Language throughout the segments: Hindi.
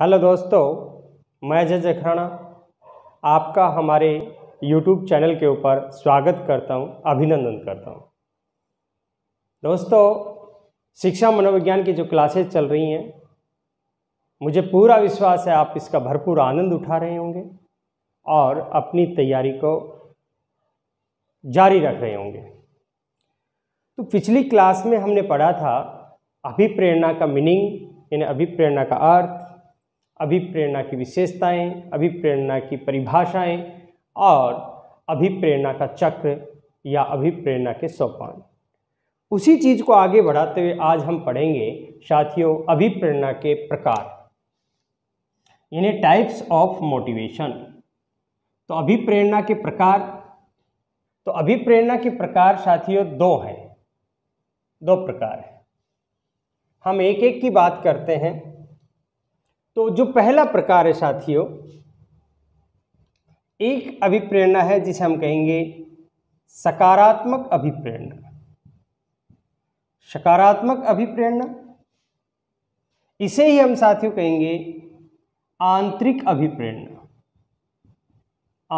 हेलो दोस्तों मैं जय जखराणा आपका हमारे यूट्यूब चैनल के ऊपर स्वागत करता हूं, अभिनंदन करता हूं। दोस्तों शिक्षा मनोविज्ञान की जो क्लासेस चल रही हैं मुझे पूरा विश्वास है आप इसका भरपूर आनंद उठा रहे होंगे और अपनी तैयारी को जारी रख रहे होंगे तो पिछली क्लास में हमने पढ़ा था अभिप्रेरणा का मीनिंग यानी अभिप्रेरणा का अर्थ अभिप्रेरणा की विशेषताएं अभिप्रेरणा की परिभाषाएं और अभिप्रेरणा का चक्र या अभिप्रेरणा के सोपान उसी चीज़ को आगे बढ़ाते हुए आज हम पढ़ेंगे साथियों अभिप्रेरणा के प्रकार इन्हें टाइप्स ऑफ मोटिवेशन तो अभिप्रेरणा के प्रकार तो अभिप्रेरणा के प्रकार साथियों दो हैं दो प्रकार हैं हम एक एक की बात करते हैं तो जो पहला प्रकार है साथियों एक अभिप्रेरणा है जिसे हम कहेंगे सकारात्मक अभिप्रेरणा सकारात्मक अभिप्रेरणा इसे ही हम साथियों कहेंगे आंतरिक अभिप्रेरणा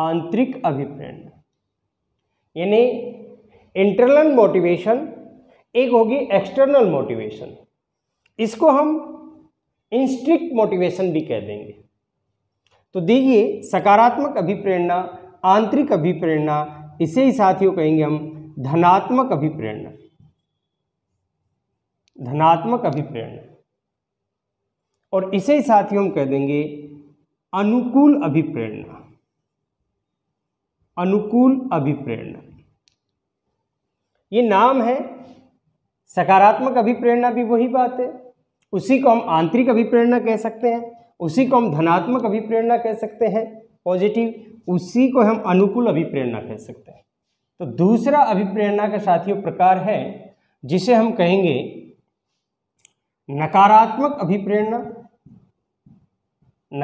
आंतरिक अभिप्रेरणा यानी इंटरनल मोटिवेशन एक होगी एक्सटर्नल मोटिवेशन इसको हम इंस्ट्रिक्ट मोटिवेशन भी कह देंगे तो देखिए सकारात्मक अभिप्रेरणा आंतरिक अभिप्रेरणा इसे ही साथियों कहेंगे हम धनात्मक अभिप्रेरणा धनात्मक अभिप्रेरणा और इसे ही साथियों हम कह देंगे अनुकूल अभिप्रेरणा अनुकूल अभिप्रेरणा ये नाम है सकारात्मक अभिप्रेरणा भी वही बात है उसी को हम आंतरिक अभिप्रेरणा कह सकते हैं उसी को हम धनात्मक अभिप्रेरणा कह सकते हैं पॉजिटिव उसी को हम अनुकूल अभिप्रेरणा कह सकते हैं तो दूसरा अभिप्रेरणा का साथियों प्रकार है जिसे हम कहेंगे नकारात्मक अभिप्रेरणा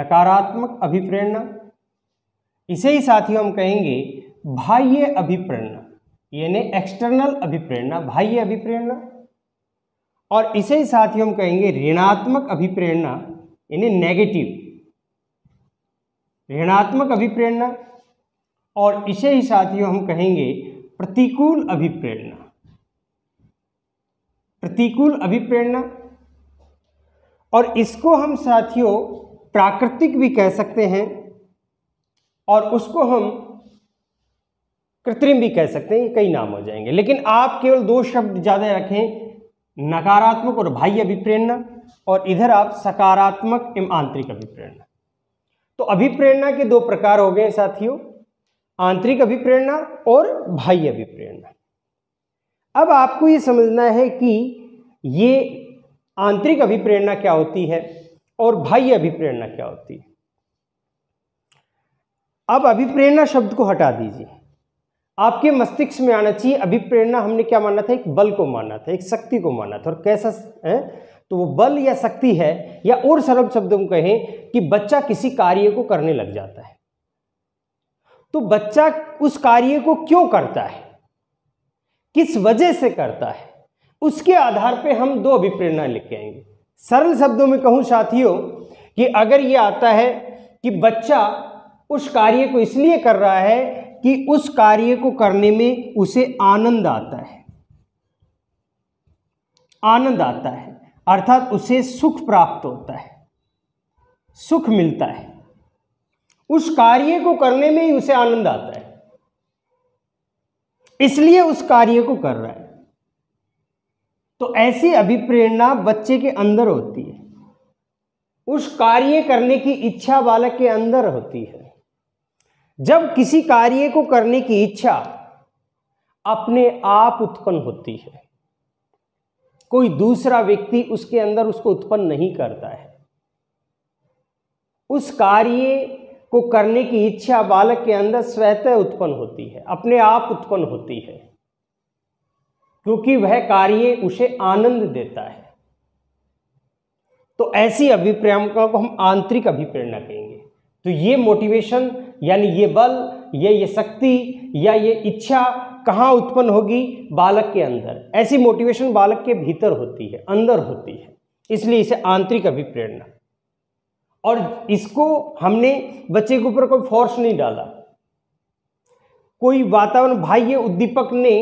नकारात्मक अभिप्रेरणा इसे ही साथियों हम कहेंगे बाह्य अभिप्रेरणा यानी एक्सटर्नल अभिप्रेरणा बाह्य अभिप्रेरणा और इसे ही साथ ही हम कहेंगे ऋणात्मक अभिप्रेरणा यानी नेगेटिव ऋणात्मक अभिप्रेरणा और इसे ही साथियों हम कहेंगे प्रतिकूल अभिप्रेरणा प्रतिकूल अभिप्रेरणा और इसको हम साथियों प्राकृतिक भी कह सकते हैं और उसको हम कृत्रिम भी कह सकते हैं कई नाम हो जाएंगे लेकिन आप केवल दो शब्द ज़्यादा रखें नकारात्मक और बाह्य अभिप्रेरणा और इधर आप सकारात्मक एवं आंतरिक अभिप्रेरणा तो अभिप्रेरणा के दो प्रकार हो गए साथियों आंतरिक अभिप्रेरणा और बाह्य अभिप्रेरणा अब आपको ये समझना है कि ये आंतरिक अभिप्रेरणा क्या होती है और बाह्य अभिप्रेरणा क्या होती है अब अभिप्रेरणा शब्द को हटा दीजिए आपके मस्तिष्क में आना चाहिए अभिप्रेरणा हमने क्या माना था एक बल को माना था एक शक्ति को माना था और कैसा है तो वो बल या शक्ति है या और सरल शब्दों में कहें कि बच्चा किसी कार्य को करने लग जाता है तो बच्चा उस कार्य को क्यों करता है किस वजह से करता है उसके आधार पे हम दो अभिप्रेरणा लिख आएंगे सरल शब्दों में कहूं साथियों कि अगर ये आता है कि बच्चा उस कार्य को इसलिए कर रहा है कि उस कार्य को करने में उसे आनंद आता है आनंद आता है अर्थात उसे सुख प्राप्त होता है सुख मिलता है उस कार्य को करने में ही उसे आनंद आता है इसलिए उस कार्य को कर रहा है तो ऐसी अभिप्रेरणा बच्चे के अंदर होती है उस कार्य करने की इच्छा बालक के अंदर होती है जब किसी कार्य को करने की इच्छा अपने आप उत्पन्न होती है कोई दूसरा व्यक्ति उसके अंदर उसको उत्पन्न नहीं करता है उस कार्य को करने की इच्छा बालक के अंदर स्वतः उत्पन्न होती है अपने आप उत्पन्न होती है क्योंकि वह कार्य उसे आनंद देता है तो ऐसी अभिप्रेरणा को हम आंतरिक अभिप्रेरणा कहेंगे तो ये मोटिवेशन यानी ये बल ये ये शक्ति या ये इच्छा कहाँ उत्पन्न होगी बालक के अंदर ऐसी मोटिवेशन बालक के भीतर होती है अंदर होती है इसलिए इसे आंतरिक अभिप्रेरणा और इसको हमने बच्चे के ऊपर कोई फोर्स नहीं डाला कोई वातावरण भाई ये उद्दीपक ने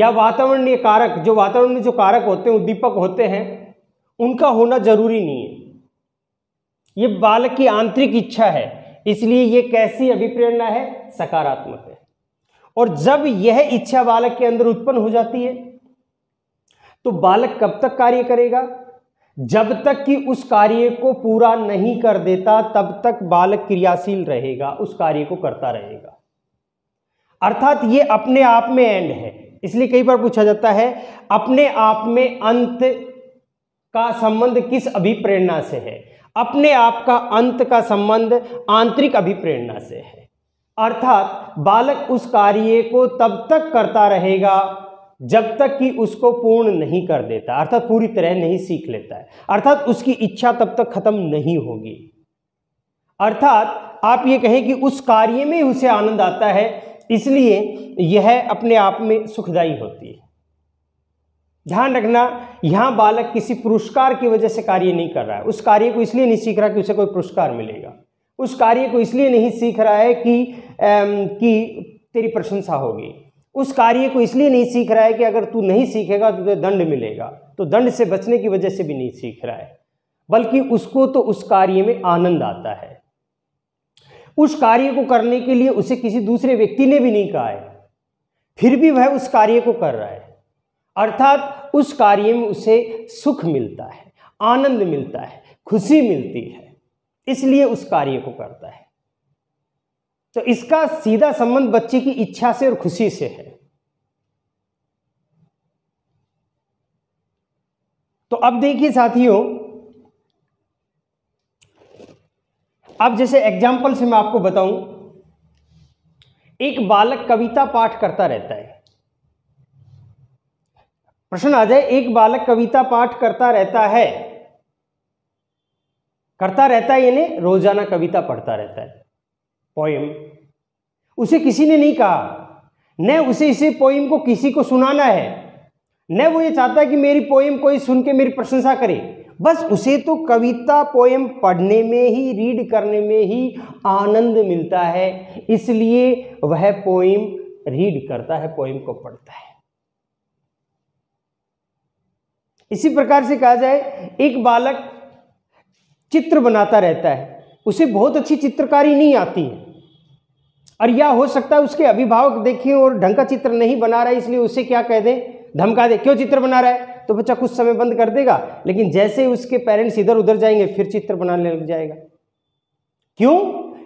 या वातावरणीय कारक जो वातावरण में जो कारक होते हैं उद्दीपक होते हैं उनका होना जरूरी नहीं है ये बालक की आंतरिक इच्छा है इसलिए यह कैसी अभिप्रेरणा है सकारात्मक है और जब यह इच्छा बालक के अंदर उत्पन्न हो जाती है तो बालक कब तक कार्य करेगा जब तक कि उस कार्य को पूरा नहीं कर देता तब तक बालक क्रियाशील रहेगा उस कार्य को करता रहेगा अर्थात यह अपने आप में एंड है इसलिए कई बार पूछा जाता है अपने आप में अंत का संबंध किस अभिप्रेरणा से है अपने आप का अंत का संबंध आंतरिक अभिप्रेरणा से है अर्थात बालक उस कार्य को तब तक करता रहेगा जब तक कि उसको पूर्ण नहीं कर देता अर्थात पूरी तरह नहीं सीख लेता है अर्थात उसकी इच्छा तब तक खत्म नहीं होगी अर्थात आप ये कहें कि उस कार्य में उसे आनंद आता है इसलिए यह अपने आप में सुखदाई होती है ध्यान रखना यहाँ बालक किसी पुरस्कार की वजह से कार्य नहीं कर रहा है उस कार्य को इसलिए नहीं सीख रहा कि उसे कोई पुरस्कार मिलेगा उस कार्य को इसलिए नहीं सीख रहा है कि कि तेरी प्रशंसा होगी उस कार्य को इसलिए नहीं सीख रहा है कि अगर तू नहीं सीखेगा तो तुझे दंड मिलेगा तो दंड से बचने की वजह से भी नहीं सीख रहा है बल्कि उसको तो उस कार्य में आनंद आता है उस कार्य को करने के लिए उसे किसी दूसरे व्यक्ति ने भी नहीं कहा है फिर भी वह उस कार्य को कर रहा है अर्थात उस कार्य में उसे सुख मिलता है आनंद मिलता है खुशी मिलती है इसलिए उस कार्य को करता है तो इसका सीधा संबंध बच्चे की इच्छा से और खुशी से है तो अब देखिए साथियों अब जैसे एग्जाम्पल से मैं आपको बताऊं एक बालक कविता पाठ करता रहता है प्रश्न आ जाए एक बालक कविता पाठ करता रहता है करता रहता है यानी रोजाना कविता पढ़ता रहता है पोइम उसे किसी ने नहीं कहा न उसे इसे पोइम को किसी को सुनाना है न वो ये चाहता है कि मेरी पोइम कोई सुन के मेरी प्रशंसा करे बस उसे तो कविता पोएम पढ़ने में ही रीड करने में ही आनंद मिलता है इसलिए वह पोइम रीड करता है पोइम को पढ़ता है इसी प्रकार से कहा जाए एक बालक चित्र बनाता रहता है उसे बहुत अच्छी चित्रकारी नहीं आती है और या हो सकता है उसके अभिभावक देखें और ढंग का चित्र नहीं बना रहा है इसलिए उसे क्या कह दें धमका दे क्यों चित्र बना रहा है तो बच्चा कुछ समय बंद कर देगा लेकिन जैसे उसके पेरेंट्स इधर उधर जाएंगे फिर चित्र बनाने लग जाएगा क्यों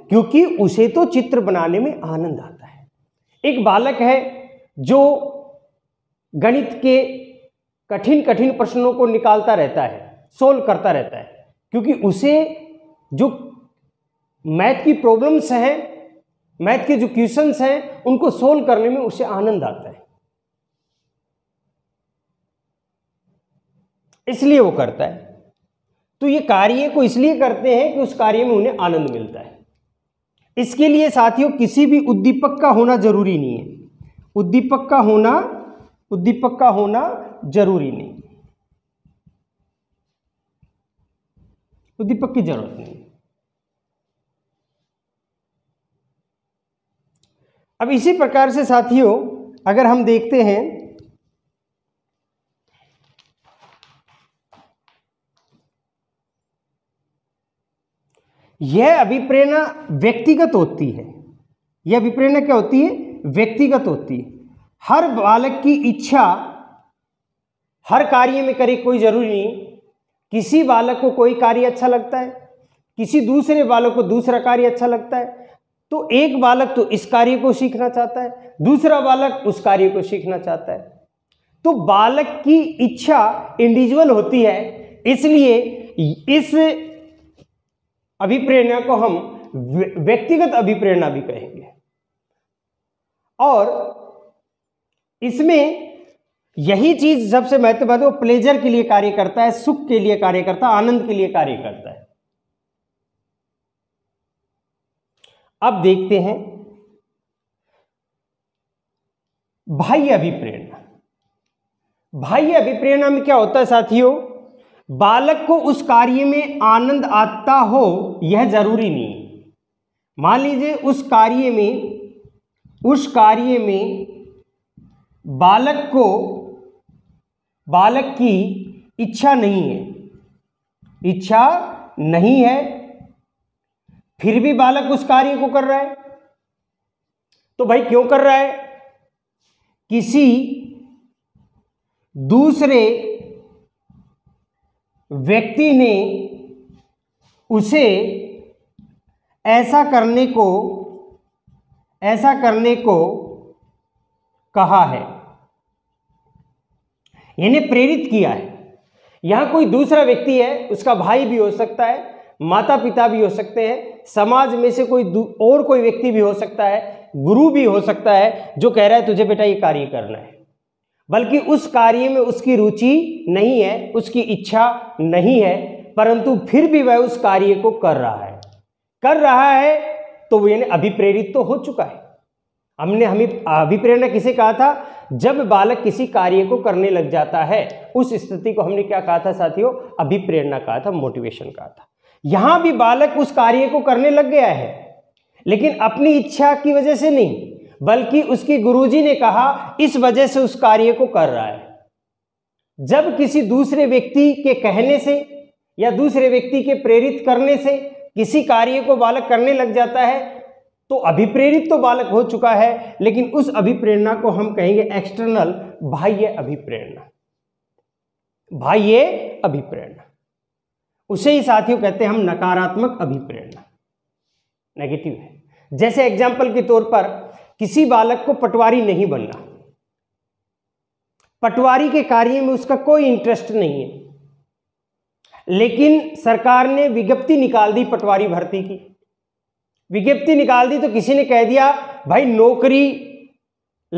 क्योंकि उसे तो चित्र बनाने में आनंद आता है एक बालक है जो गणित के कठिन कठिन प्रश्नों को निकालता रहता है सोल्व करता रहता है क्योंकि उसे जो मैथ की प्रॉब्लम्स हैं मैथ के जो क्वेश्चंस हैं उनको सोल्व करने में उसे आनंद आता है इसलिए वो करता है तो ये कार्य को इसलिए करते हैं कि उस कार्य में उन्हें आनंद मिलता है इसके लिए साथियों किसी भी उद्दीपक का होना जरूरी नहीं है उद्दीपक का होना उद्दीपक का होना जरूरी नहीं उद्दीपक तो की जरूरत नहीं अब इसी प्रकार से साथियों अगर हम देखते हैं यह अभिप्रेरणा व्यक्तिगत होती है यह अभिप्रेरणा क्या होती है व्यक्तिगत होती है हर बालक की इच्छा हर कार्य में करे कोई जरूरी नहीं किसी बालक को कोई कार्य अच्छा लगता है किसी दूसरे बालक को दूसरा कार्य अच्छा लगता है तो एक बालक तो इस कार्य को सीखना चाहता है दूसरा बालक उस कार्य को सीखना चाहता है तो बालक की इच्छा इंडिविजुअल होती है इसलिए इस अभिप्रेरणा को हम व्यक्तिगत अभिप्रेरणा भी कहेंगे और इसमें यही चीज सबसे महत्वपूर्ण वो प्लेजर के लिए कार्य करता है सुख के लिए कार्य करता है आनंद के लिए कार्य करता है अब देखते हैं भाई अभिप्रेरणा भाई अभिप्रेरणा में क्या होता है साथियों बालक को उस कार्य में आनंद आता हो यह जरूरी नहीं मान लीजिए उस कार्य में उस कार्य में बालक को बालक की इच्छा नहीं है इच्छा नहीं है फिर भी बालक उस कार्य को कर रहा है तो भाई क्यों कर रहा है किसी दूसरे व्यक्ति ने उसे ऐसा करने को ऐसा करने को कहा है इन्हें प्रेरित किया है यहाँ कोई दूसरा व्यक्ति है उसका भाई भी हो सकता है माता पिता भी हो सकते हैं समाज में से कोई और कोई व्यक्ति भी हो सकता है गुरु भी हो सकता है जो कह रहा है तुझे बेटा ये कार्य करना है बल्कि उस कार्य में उसकी रुचि नहीं है उसकी इच्छा नहीं है परंतु फिर भी वह उस कार्य को कर रहा है कर रहा है तो वह अभी अभिप्रेरित तो हो चुका है हमने हमें अभिप्रेरणा किसे कहा था जब बालक किसी कार्य को करने लग जाता है उस स्थिति को हमने क्या कहा था साथियों अभिप्रेरणा कहा था मोटिवेशन कहा था यहां भी बालक उस कार्य को करने लग गया है लेकिन अपनी इच्छा की वजह से नहीं बल्कि उसकी गुरुजी ने कहा इस वजह से उस कार्य को कर रहा है जब किसी दूसरे व्यक्ति के कहने से या दूसरे व्यक्ति के प्रेरित करने से किसी कार्य को बालक करने लग जाता है तो अभिप्रेरित तो बालक हो चुका है लेकिन उस अभिप्रेरणा को हम कहेंगे एक्सटर्नल बाह्य अभिप्रेरणा बाह्य अभिप्रेरणा उसे ही साथियों कहते हैं हम नकारात्मक अभिप्रेरणा नेगेटिव है जैसे एग्जाम्पल के तौर पर किसी बालक को पटवारी नहीं बनना पटवारी के कार्य में उसका कोई इंटरेस्ट नहीं है लेकिन सरकार ने विज्ञप्ति निकाल दी पटवारी भर्ती की विज्ञप्ति निकाल दी तो किसी ने कह दिया भाई नौकरी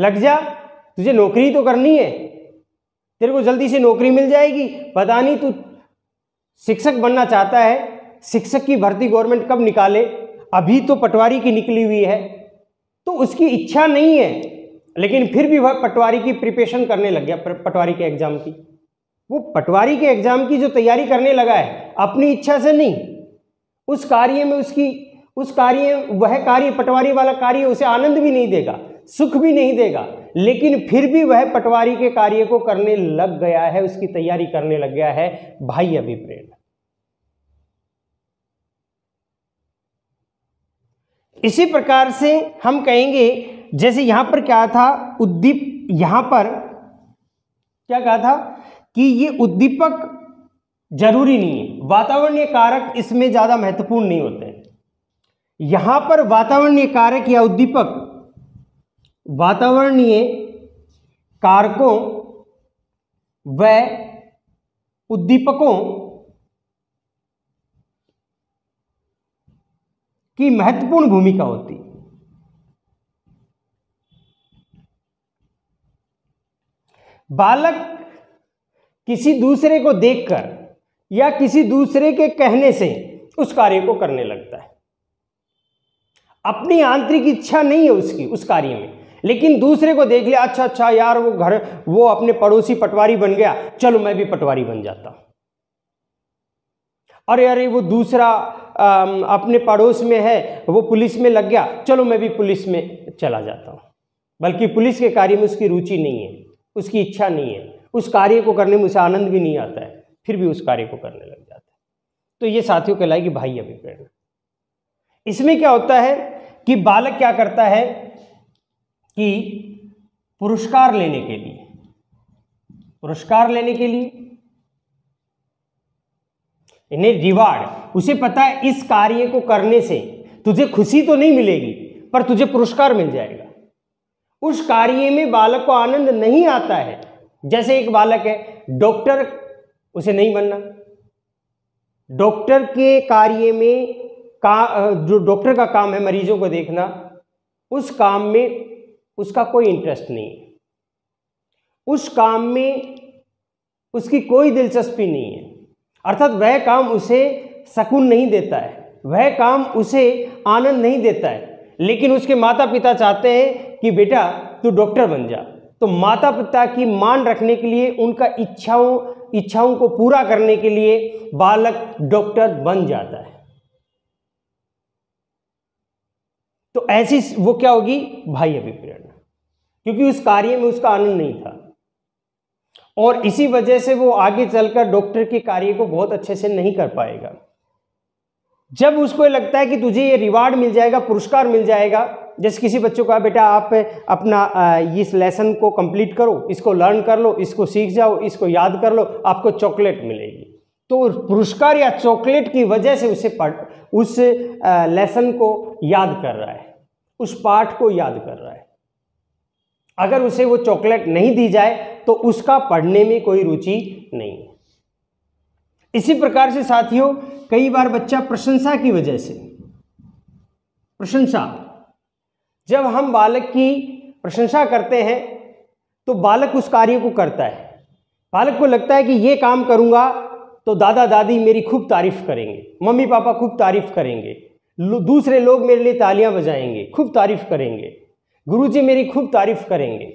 लग जा तुझे नौकरी तो करनी है तेरे को जल्दी से नौकरी मिल जाएगी पता नहीं तू शिक्षक बनना चाहता है शिक्षक की भर्ती गवर्नमेंट कब निकाले अभी तो पटवारी की निकली हुई है तो उसकी इच्छा नहीं है लेकिन फिर भी वह पटवारी की प्रिपरेशन करने लग गया पटवारी के एग्ज़ाम की वो पटवारी के एग्ज़ाम की जो तैयारी करने लगा है अपनी इच्छा से नहीं उस कार्य में उसकी उस कार्य वह कार्य पटवारी वाला कार्य उसे आनंद भी नहीं देगा सुख भी नहीं देगा लेकिन फिर भी वह पटवारी के कार्य को करने लग गया है उसकी तैयारी करने लग गया है भाई अभी इसी प्रकार से हम कहेंगे जैसे यहां पर क्या था उद्दीप यहां पर क्या कहा था कि ये उद्दीपक जरूरी नहीं है वातावरणीय कारक इसमें ज़्यादा महत्वपूर्ण नहीं होते यहां पर वातावरणीय कारक या उद्दीपक वातावरणीय कारकों व उद्दीपकों की महत्वपूर्ण भूमिका होती बालक किसी दूसरे को देखकर या किसी दूसरे के कहने से उस कार्य को करने लगता है अपनी आंतरिक इच्छा नहीं है उसकी उस कार्य में लेकिन दूसरे को देख लिया अच्छा अच्छा यार वो घर वो अपने पड़ोसी पटवारी बन गया चलो मैं भी पटवारी बन जाता अरे अरे वो दूसरा आ, अपने पड़ोस में है वो पुलिस में लग गया चलो मैं भी पुलिस में चला जाता हूँ बल्कि पुलिस के कार्य में उसकी रुचि नहीं है उसकी इच्छा नहीं है उस कार्य को करने में उसे आनंद भी नहीं आता है फिर भी उस कार्य को करने लग जाता है तो ये साथियों कहलाएगी अभी अभिप्रेरणा इसमें क्या होता है कि बालक क्या करता है कि पुरस्कार लेने के लिए पुरस्कार लेने के लिए इन्हें रिवार्ड उसे पता है इस कार्य को करने से तुझे खुशी तो नहीं मिलेगी पर तुझे पुरस्कार मिल जाएगा उस कार्य में बालक को आनंद नहीं आता है जैसे एक बालक है डॉक्टर उसे नहीं बनना डॉक्टर के कार्य में का जो डॉक्टर का काम है मरीजों को देखना उस काम में उसका कोई इंटरेस्ट नहीं है उस काम में उसकी कोई दिलचस्पी नहीं है अर्थात वह काम उसे सकुन नहीं देता है वह काम उसे आनंद नहीं देता है लेकिन उसके माता पिता चाहते हैं कि बेटा तू डॉक्टर बन जा तो माता पिता की मान रखने के लिए उनका इच्छाओं इच्छाओं को पूरा करने के लिए बालक डॉक्टर बन जाता है तो ऐसी वो क्या होगी भाई अभिप्रेरणा क्योंकि उस कार्य में उसका आनंद नहीं था और इसी वजह से वो आगे चलकर डॉक्टर के कार्य को बहुत अच्छे से नहीं कर पाएगा जब उसको लगता है कि तुझे ये रिवार्ड मिल जाएगा पुरस्कार मिल जाएगा जैसे किसी बच्चों का बेटा आप अपना इस लेसन को कंप्लीट करो इसको लर्न कर लो इसको सीख जाओ इसको याद कर लो आपको चॉकलेट मिलेगी तो पुरस्कार या चॉकलेट की वजह से उसे पढ़ उस लेसन को याद कर रहा है उस पाठ को याद कर रहा है अगर उसे वो चॉकलेट नहीं दी जाए तो उसका पढ़ने में कोई रुचि नहीं इसी प्रकार से साथियों कई बार बच्चा प्रशंसा की वजह से प्रशंसा जब हम बालक की प्रशंसा करते हैं तो बालक उस कार्य को करता है बालक को लगता है कि ये काम करूँगा तो दादा दादी मेरी खूब तारीफ़ करेंगे मम्मी पापा खूब तारीफ़ करेंगे दूसरे लोग मेरे लिए तालियां बजाएंगे खूब तारीफ़ करेंगे गुरुजी मेरी खूब तारीफ़ करेंगे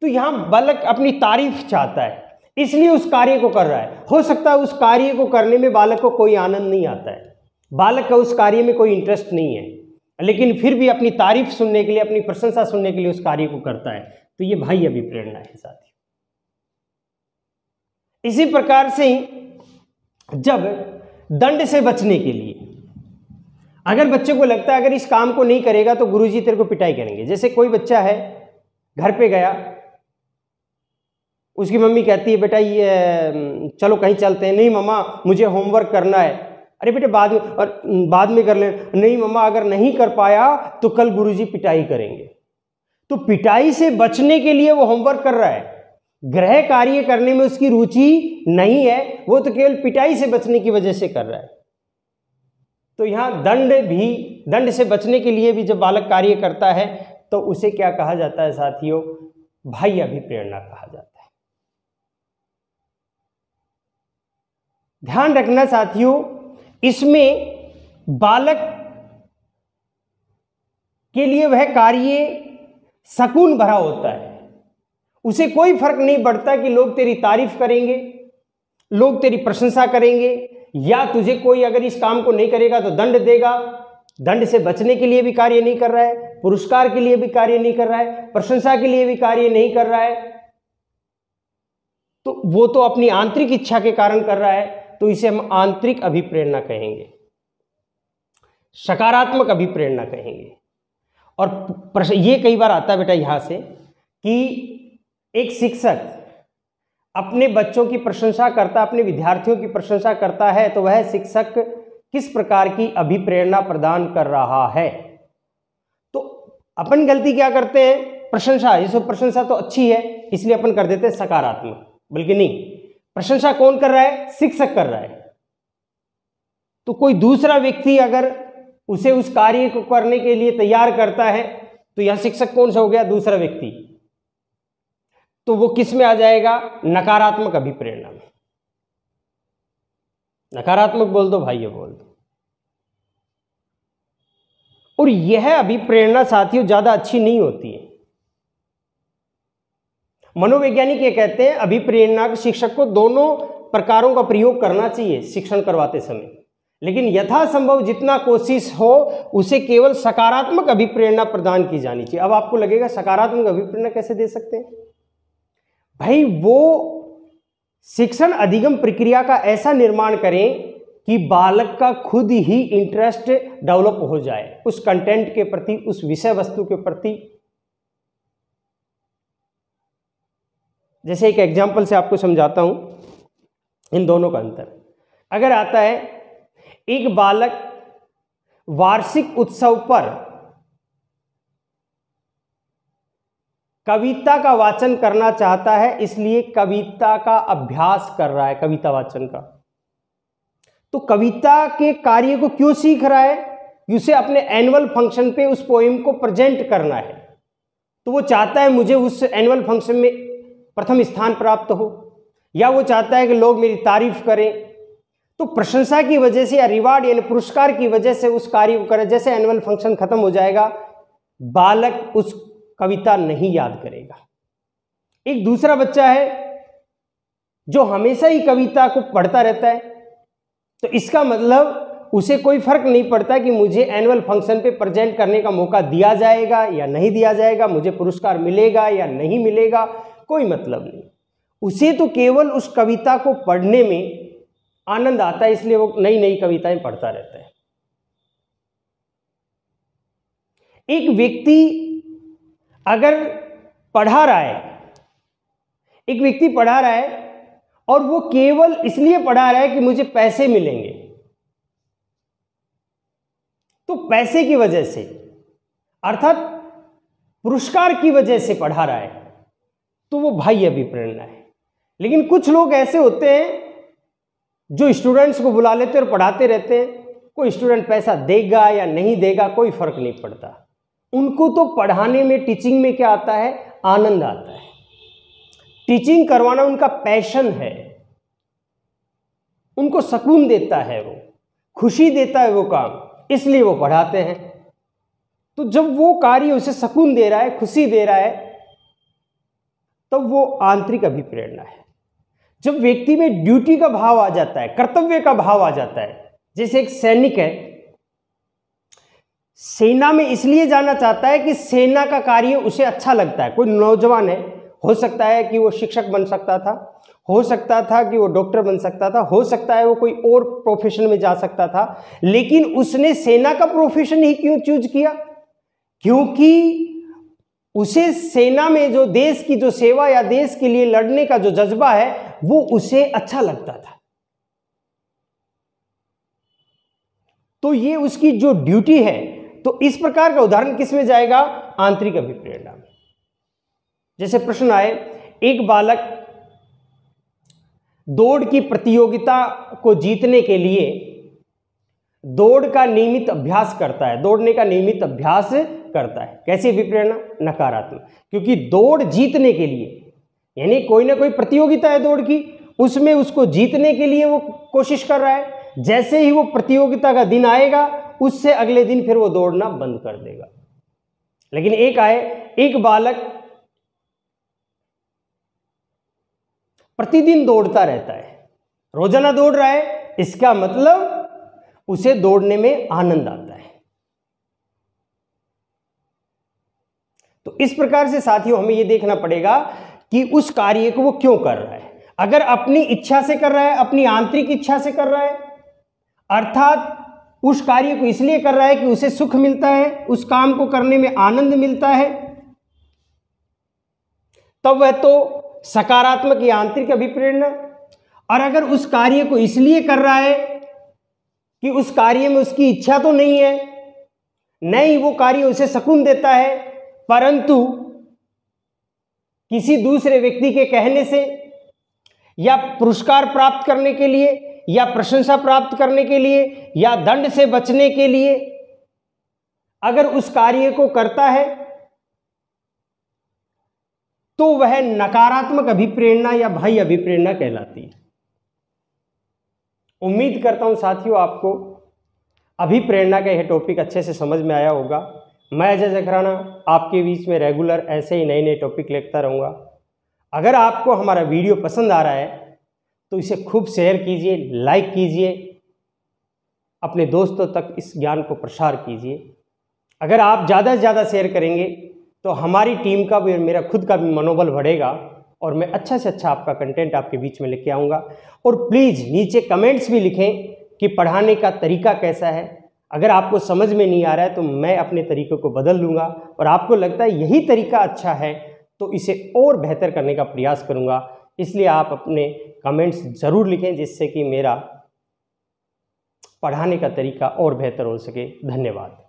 तो यहाँ बालक अपनी तारीफ चाहता है इसलिए उस कार्य को कर रहा है हो सकता है उस कार्य को करने में बालक को कोई आनंद नहीं आता है बालक का उस कार्य में कोई इंटरेस्ट नहीं है लेकिन फिर भी अपनी तारीफ सुनने के लिए अपनी प्रशंसा सुनने के लिए उस कार्य को करता है तो ये भाई अभिप्रेरणा है साथी इसी प्रकार से जब दंड से बचने के लिए अगर बच्चे को लगता है अगर इस काम को नहीं करेगा तो गुरुजी तेरे को पिटाई करेंगे जैसे कोई बच्चा है घर पे गया उसकी मम्मी कहती है बेटा ये चलो कहीं चलते हैं नहीं मम्मा मुझे होमवर्क करना है अरे बेटे बाद में और बाद में कर ले नहीं मम्मा अगर नहीं कर पाया तो कल गुरुजी पिटाई करेंगे तो पिटाई से बचने के लिए वो होमवर्क कर रहा है ग्रह कार्य करने में उसकी रुचि नहीं है वो तो केवल पिटाई से बचने की वजह से कर रहा है तो यहां दंड भी दंड से बचने के लिए भी जब बालक कार्य करता है तो उसे क्या कहा जाता है साथियों भाई अभिप्रेरणा कहा जाता है ध्यान रखना साथियों इसमें बालक के लिए वह कार्य सकून भरा होता है उसे कोई फर्क नहीं पड़ता कि लोग तेरी तारीफ करेंगे लोग तेरी प्रशंसा करेंगे या तुझे कोई अगर इस काम को नहीं करेगा तो दंड देगा दंड से बचने के लिए भी कार्य नहीं कर रहा है पुरस्कार के लिए भी कार्य नहीं कर रहा है प्रशंसा के लिए भी कार्य नहीं कर रहा है तो वो तो अपनी आंतरिक इच्छा के कारण कर रहा है तो इसे हम आंतरिक अभिप्रेरणा कहेंगे सकारात्मक अभिप्रेरणा कहेंगे और ये कई बार आता है बेटा यहां से कि एक शिक्षक अपने बच्चों की प्रशंसा करता अपने विद्यार्थियों की प्रशंसा करता है तो वह शिक्षक किस प्रकार की अभिप्रेरणा प्रदान कर रहा है तो अपन गलती क्या करते हैं प्रशंसा सब प्रशंसा तो अच्छी है इसलिए अपन कर देते हैं सकारात्मक बल्कि नहीं प्रशंसा कौन कर रहा है शिक्षक कर रहा है तो कोई दूसरा व्यक्ति अगर उसे उस कार्य को करने के लिए तैयार करता है तो यह शिक्षक कौन सा हो गया दूसरा व्यक्ति तो वो किस में आ जाएगा नकारात्मक अभिप्रेरणा में नकारात्मक बोल दो भाई ये बोल दो और यह अभिप्रेरणा साथियों ज्यादा अच्छी नहीं होती है मनोवैज्ञानिक ये कहते हैं अभिप्रेरणा के शिक्षक को दोनों प्रकारों का प्रयोग करना चाहिए शिक्षण करवाते समय लेकिन यथासंभव जितना कोशिश हो उसे केवल सकारात्मक अभिप्रेरणा प्रदान की जानी चाहिए अब आपको लगेगा सकारात्मक अभिप्रेरणा कैसे दे सकते हैं भाई वो शिक्षण अधिगम प्रक्रिया का ऐसा निर्माण करें कि बालक का खुद ही इंटरेस्ट डेवलप हो जाए उस कंटेंट के प्रति उस विषय वस्तु के प्रति जैसे एक एग्जाम्पल से आपको समझाता हूं इन दोनों का अंतर अगर आता है एक बालक वार्षिक उत्सव पर कविता का वाचन करना चाहता है इसलिए कविता का अभ्यास कर रहा है कविता वाचन का तो कविता के कार्य को क्यों सीख रहा है उसे अपने एनुअल फंक्शन पे उस पोएम को प्रेजेंट करना है तो वो चाहता है मुझे उस एनुअल फंक्शन में प्रथम स्थान प्राप्त हो या वो चाहता है कि लोग मेरी तारीफ करें तो प्रशंसा की वजह से या रिवार्ड यानी पुरस्कार की वजह से उस कार्य को करें जैसे एनुअल फंक्शन खत्म हो जाएगा बालक उस कविता नहीं याद करेगा एक दूसरा बच्चा है जो हमेशा ही कविता को पढ़ता रहता है तो इसका मतलब उसे कोई फर्क नहीं पड़ता कि मुझे एनुअल फंक्शन पे प्रेजेंट करने का मौका दिया जाएगा या नहीं दिया जाएगा मुझे पुरस्कार मिलेगा या नहीं मिलेगा कोई मतलब नहीं उसे तो केवल उस कविता को पढ़ने में आनंद आता है इसलिए वो नई नई कविताएं पढ़ता रहता है एक व्यक्ति अगर पढ़ा रहा है एक व्यक्ति पढ़ा रहा है और वो केवल इसलिए पढ़ा रहा है कि मुझे पैसे मिलेंगे तो पैसे की वजह से अर्थात पुरस्कार की वजह से पढ़ा रहा है तो वो भाई अभिप्रेरणा है लेकिन कुछ लोग ऐसे होते हैं जो स्टूडेंट्स को बुला लेते और पढ़ाते रहते हैं कोई स्टूडेंट पैसा देगा या नहीं देगा कोई फर्क नहीं पड़ता उनको तो पढ़ाने में टीचिंग में क्या आता है आनंद आता है टीचिंग करवाना उनका पैशन है उनको सुकून देता है वो खुशी देता है वो काम इसलिए वो पढ़ाते हैं तो जब वो कार्य उसे सुकून दे रहा है खुशी दे रहा है तब तो वो आंतरिक अभिप्रेरणा है जब व्यक्ति में ड्यूटी का भाव आ जाता है कर्तव्य का भाव आ जाता है जैसे एक सैनिक है सेना में इसलिए जाना चाहता है कि सेना का कार्य उसे अच्छा लगता है कोई नौजवान है हो सकता है कि वो शिक्षक बन सकता था हो सकता था कि वो डॉक्टर बन सकता था हो सकता है वो कोई और प्रोफेशन में जा सकता था लेकिन उसने सेना का प्रोफेशन ही क्यों चूज किया क्योंकि उसे सेना में जो देश की जो सेवा या देश के लिए लड़ने का जो जज्बा है वो उसे अच्छा लगता था तो ये उसकी जो ड्यूटी है तो इस प्रकार का उदाहरण किस में जाएगा आंतरिक अभिप्रेरणा में जैसे प्रश्न आए एक बालक दौड़ की प्रतियोगिता को जीतने के लिए दौड़ का नियमित अभ्यास करता है दौड़ने का नियमित अभ्यास करता है कैसी अभिप्रेरणा नकारात्मक क्योंकि दौड़ जीतने के लिए यानी कोई ना कोई प्रतियोगिता है दौड़ की उसमें उसको जीतने के लिए वो कोशिश कर रहा है जैसे ही वो प्रतियोगिता का दिन आएगा उससे अगले दिन फिर वो दौड़ना बंद कर देगा लेकिन एक आए एक बालक प्रतिदिन दौड़ता रहता है रोजाना दौड़ रहा है इसका मतलब उसे दौड़ने में आनंद आता है तो इस प्रकार से साथियों हमें यह देखना पड़ेगा कि उस कार्य को वो क्यों कर रहा है अगर अपनी इच्छा से कर रहा है अपनी आंतरिक इच्छा से कर रहा है अर्थात उस कार्य को इसलिए कर रहा है कि उसे सुख मिलता है उस काम को करने में आनंद मिलता है तब वह तो सकारात्मक या आंतरिक अभिप्रेरणा और अगर उस कार्य को इसलिए कर रहा है कि उस कार्य में उसकी इच्छा तो नहीं है न ही वो कार्य उसे सुकून देता है परंतु किसी दूसरे व्यक्ति के कहने से या पुरस्कार प्राप्त करने के लिए या प्रशंसा प्राप्त करने के लिए या दंड से बचने के लिए अगर उस कार्य को करता है तो वह नकारात्मक अभिप्रेरणा या भाई अभिप्रेरणा कहलाती है उम्मीद करता हूं साथियों आपको अभिप्रेरणा का यह टॉपिक अच्छे से समझ में आया होगा मैं अजय जखराना आपके बीच में रेगुलर ऐसे ही नए नए टॉपिक लिखता रहूँगा अगर आपको हमारा वीडियो पसंद आ रहा है तो इसे खूब शेयर कीजिए लाइक कीजिए अपने दोस्तों तक इस ज्ञान को प्रसार कीजिए अगर आप ज़्यादा से ज़्यादा शेयर करेंगे तो हमारी टीम का भी और मेरा खुद का भी मनोबल बढ़ेगा और मैं अच्छा से अच्छा आपका कंटेंट आपके बीच में लेके आऊँगा और प्लीज़ नीचे कमेंट्स भी लिखें कि पढ़ाने का तरीका कैसा है अगर आपको समझ में नहीं आ रहा है तो मैं अपने तरीके को बदल लूँगा और आपको लगता है यही तरीका अच्छा है तो इसे और बेहतर करने का प्रयास करूँगा इसलिए आप अपने कमेंट्स ज़रूर लिखें जिससे कि मेरा पढ़ाने का तरीका और बेहतर हो सके धन्यवाद